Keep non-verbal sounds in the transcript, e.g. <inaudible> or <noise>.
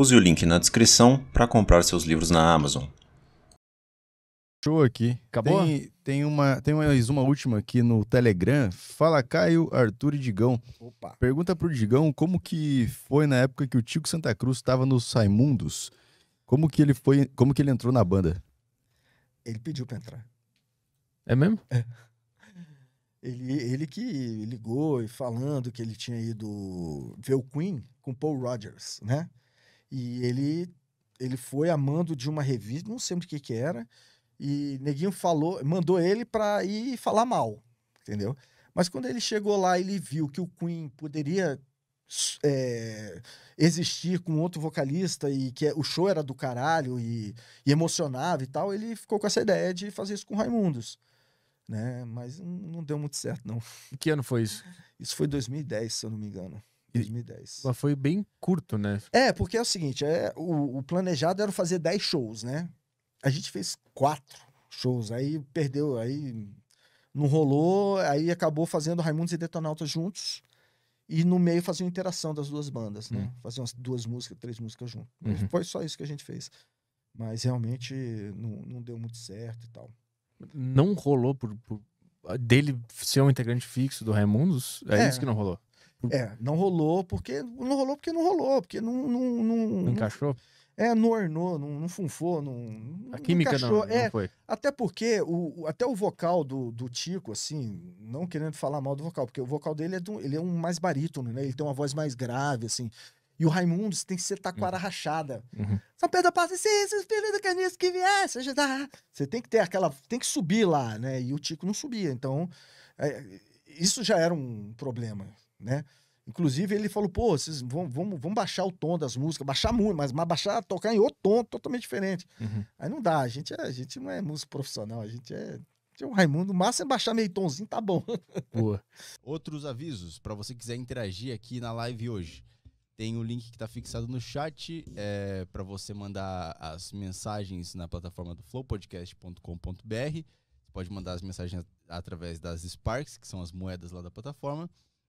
Use o link na descrição para comprar seus livros na Amazon. Show aqui. Acabou? Tem, tem, uma, tem mais uma última aqui no Telegram. Fala Caio, Arthur e Digão. Opa. Pergunta pro Digão como que foi na época que o Tico Santa Cruz estava no Saimundos. Como que ele foi, como que ele entrou na banda? Ele pediu para entrar. É mesmo? É. Ele, ele que ligou e falando que ele tinha ido ver o Queen com Paul Rogers, né? E ele, ele foi amando de uma revista, não sei o que que era, e Neguinho falou, mandou ele para ir falar mal, entendeu? Mas quando ele chegou lá, ele viu que o Queen poderia é, existir com outro vocalista e que o show era do caralho e, e emocionava e tal, ele ficou com essa ideia de fazer isso com Raimundos. Né? Mas não deu muito certo, não. Que ano foi isso? Isso foi 2010, se eu não me engano. 2010. Mas foi bem curto, né? É, porque é o seguinte, é, o, o planejado era fazer 10 shows, né? A gente fez quatro shows, aí perdeu, aí não rolou, aí acabou fazendo Raimundos e Detonautas juntos. E no meio fazia uma interação das duas bandas, né? Uhum. umas duas músicas, três músicas junto. Uhum. Foi só isso que a gente fez. Mas realmente não, não deu muito certo e tal. Não rolou por, por dele ser um integrante fixo do Raimundos? É, é, isso que não rolou? É, não rolou porque. Não rolou porque não rolou, porque não. Não, não, não encaixou? É, não ornou, não, não funfou, não. A química não, não é, foi. Até porque o, até o vocal do, do Tico, assim, não querendo falar mal do vocal, porque o vocal dele é, do, ele é um mais barítono, né? Ele tem uma voz mais grave, assim. E o Raimundo tem que ser taquara uhum. rachada. Uhum. São Pedro passa se espírito do caniço que viesse ajudar. Você tem que ter aquela. Tem que subir lá, né? E o Tico não subia. Então, é, isso já era um problema né? Inclusive, ele falou, pô, vocês vão, vão, vão baixar o tom das músicas, baixar muito, mas, mas baixar, tocar em outro tom totalmente diferente. Uhum. Aí não dá, a gente, é, a gente não é músico profissional, a gente é. Tinha é o Raimundo, mas é se baixar meio tomzinho, tá bom. <laughs> Boa. Outros avisos, para você quiser interagir aqui na live hoje. Tem o link que está fixado no chat é, para você mandar as mensagens na plataforma do flowpodcast.com.br. pode mandar as mensagens através das Sparks, que são as moedas lá da plataforma.